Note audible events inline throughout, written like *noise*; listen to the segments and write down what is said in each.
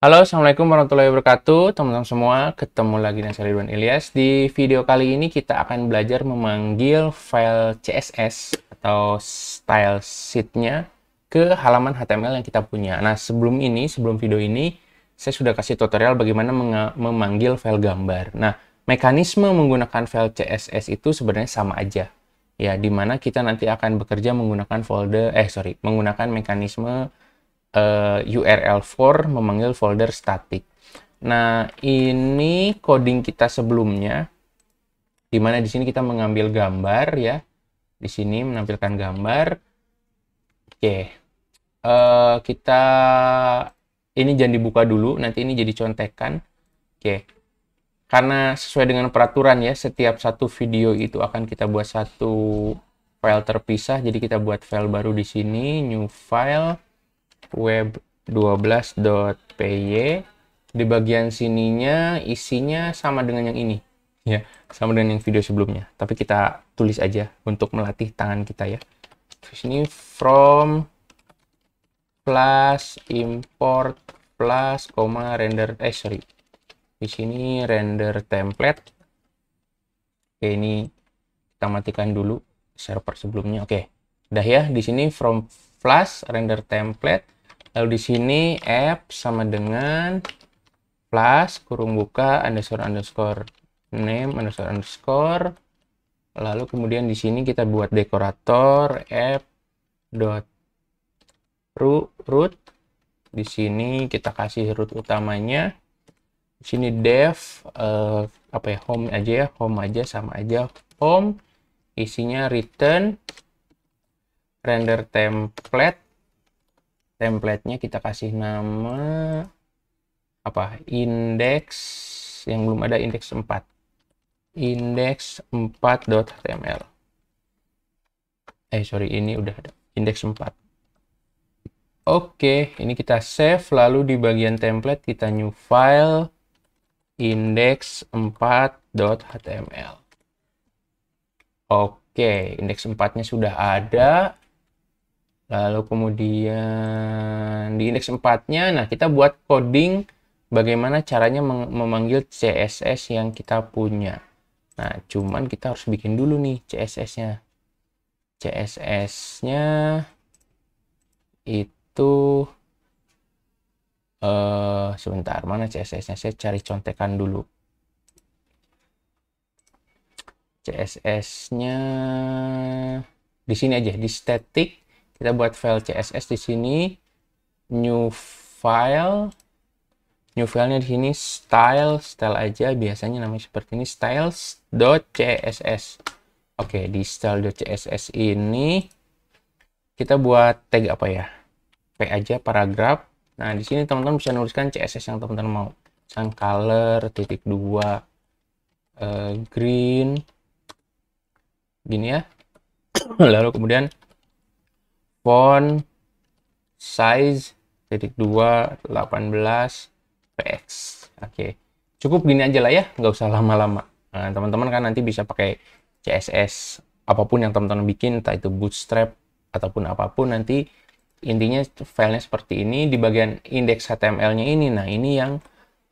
Halo, Assalamualaikum warahmatullahi wabarakatuh, teman-teman semua. Ketemu lagi dengan saya Ridwan Ilyas. Di video kali ini kita akan belajar memanggil file CSS atau style sheet ke halaman HTML yang kita punya. Nah, sebelum ini, sebelum video ini, saya sudah kasih tutorial bagaimana memanggil file gambar. Nah, mekanisme menggunakan file CSS itu sebenarnya sama aja. Ya, dimana kita nanti akan bekerja menggunakan folder, eh sorry, menggunakan mekanisme Eh, URL for memanggil folder static. Nah, ini coding kita sebelumnya, di mana di sini kita mengambil gambar ya. Di sini menampilkan gambar. Oke, uh, kita ini jangan dibuka dulu, nanti ini jadi contekan. Oke, karena sesuai dengan peraturan ya, setiap satu video itu akan kita buat satu file terpisah. Jadi kita buat file baru di sini, new file web12.py di bagian sininya isinya sama dengan yang ini ya sama dengan yang video sebelumnya tapi kita tulis aja untuk melatih tangan kita ya terus ini from plus import plus koma render eh sorry di sini render template oke ini kita matikan dulu server sebelumnya oke dah ya di sini from plus render template Lalu di sini app sama dengan plus kurung buka underscore underscore name underscore underscore. Lalu kemudian di sini kita buat dekorator app dot root. root Di sini kita kasih root utamanya. Di sini dev uh, apa ya home aja ya home aja sama aja home isinya return render template templatenya kita kasih nama apa indeks yang belum ada indeks 4 indeks 4.html eh sorry ini udah ada indeks 4 oke okay, ini kita save lalu di bagian template kita new file index 4.html oke okay, index 4 nya sudah ada Lalu kemudian di indeks 4-nya, nah kita buat coding bagaimana caranya memanggil CSS yang kita punya. Nah, cuman kita harus bikin dulu nih CSS-nya. CSS-nya itu uh, sebentar, mana CSS-nya? Saya cari contekan dulu. CSS-nya di sini aja, di static kita buat file CSS di sini new file new filenya di sini style style aja biasanya namanya seperti ini styles.css oke okay, di css ini kita buat tag apa ya p aja paragraf nah di sini teman-teman bisa nuliskan css yang teman-teman mau sun color titik dua eh, green gini ya *coughs* lalu kemudian font size titik 2 18 px oke cukup gini aja lah ya nggak usah lama-lama teman nah, teman-teman kan nanti bisa pakai CSS apapun yang teman-teman bikin entah itu bootstrap ataupun apapun nanti intinya filenya seperti ini di bagian index HTML-nya ini nah ini yang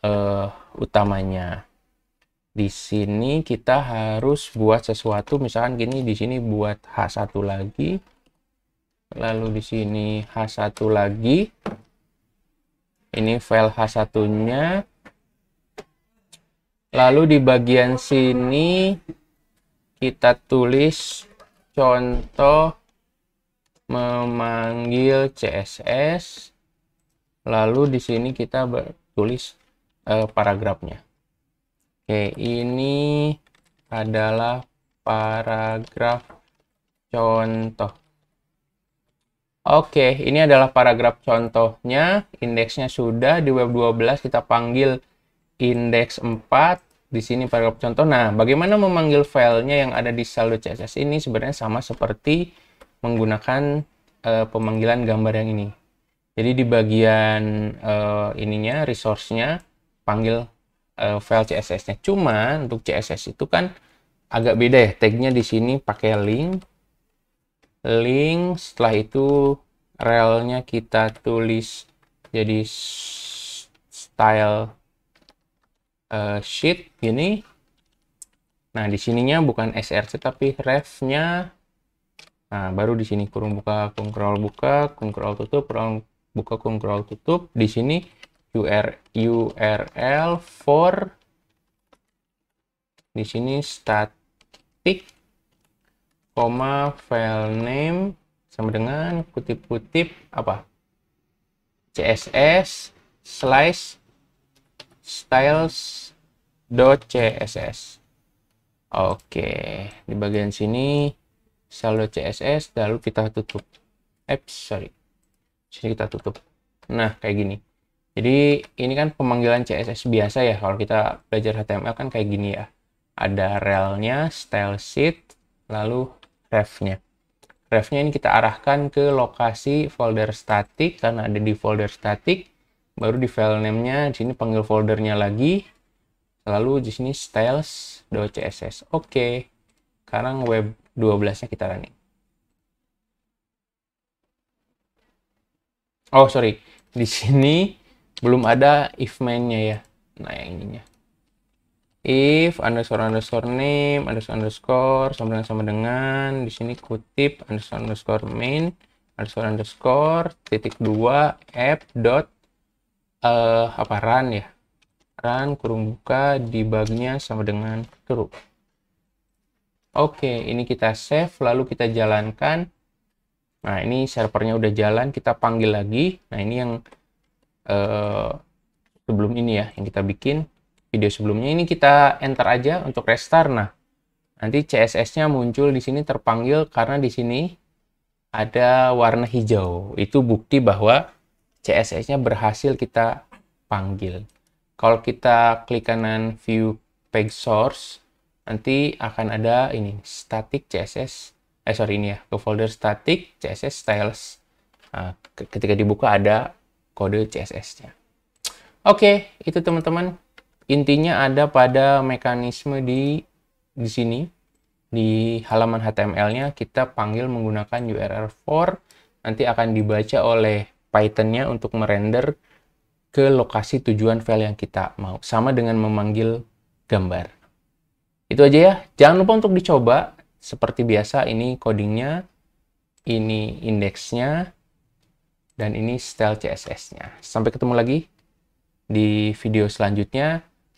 uh, utamanya di sini kita harus buat sesuatu misalkan gini di sini buat H1 lagi lalu di sini H1 lagi ini file H1 nya lalu di bagian sini kita tulis contoh memanggil CSS lalu di sini kita tulis eh, paragrafnya Oke ini adalah paragraf contoh Oke, ini adalah paragraf contohnya. Indeksnya sudah di web 12 kita panggil indeks 4 di sini paragraf contoh. Nah, bagaimana memanggil filenya yang ada di saldo CSS ini sebenarnya sama seperti menggunakan uh, pemanggilan gambar yang ini. Jadi di bagian uh, ininya, resource-nya, panggil uh, file CSS-nya. Cuma untuk CSS itu kan agak beda ya, tag-nya di sini pakai link, link setelah itu relnya kita tulis jadi style uh, sheet gini nah di sininya bukan src tapi refnya nah baru di sini kurung buka kurung crawl buka kurung crawl tutup kurung buka kurung crawl tutup di sini UR, url for di sini static koma file name sama dengan kutip-kutip apa css slice styles .css oke di bagian sini saldo css lalu kita tutup eh sorry sini kita tutup nah kayak gini jadi ini kan pemanggilan css biasa ya kalau kita belajar html kan kayak gini ya ada relnya style sheet lalu refnya. Refnya ini kita arahkan ke lokasi folder static karena ada di folder static. Baru di file name-nya, di sini panggil foldernya lagi. Lalu di sini styles. css. Oke. Okay. Sekarang web 12-nya kita running. Oh, sorry. Di sini belum ada if main-nya ya. Nah, yang ininya if underscore underscore name underscore underscore sama dengan sama dengan di sini kutip underscore underscore main underscore underscore titik dua app dot uh, apa run ya run kurung buka di debugnya sama dengan true oke ini kita save lalu kita jalankan nah ini servernya udah jalan kita panggil lagi nah ini yang uh, sebelum ini ya yang kita bikin video sebelumnya ini kita enter aja untuk restart. Nah, nanti CSS-nya muncul di sini terpanggil karena di sini ada warna hijau. Itu bukti bahwa CSS-nya berhasil kita panggil. Kalau kita klik kanan view page source, nanti akan ada ini static CSS. Eh sorry ini ya, ke folder static CSS styles. Nah, ketika dibuka ada kode CSS-nya. Oke, itu teman-teman intinya ada pada mekanisme di di sini di halaman HTML-nya kita panggil menggunakan url for nanti akan dibaca oleh Python-nya untuk merender ke lokasi tujuan file yang kita mau sama dengan memanggil gambar itu aja ya jangan lupa untuk dicoba seperti biasa ini codingnya ini indeksnya dan ini style CSS-nya sampai ketemu lagi di video selanjutnya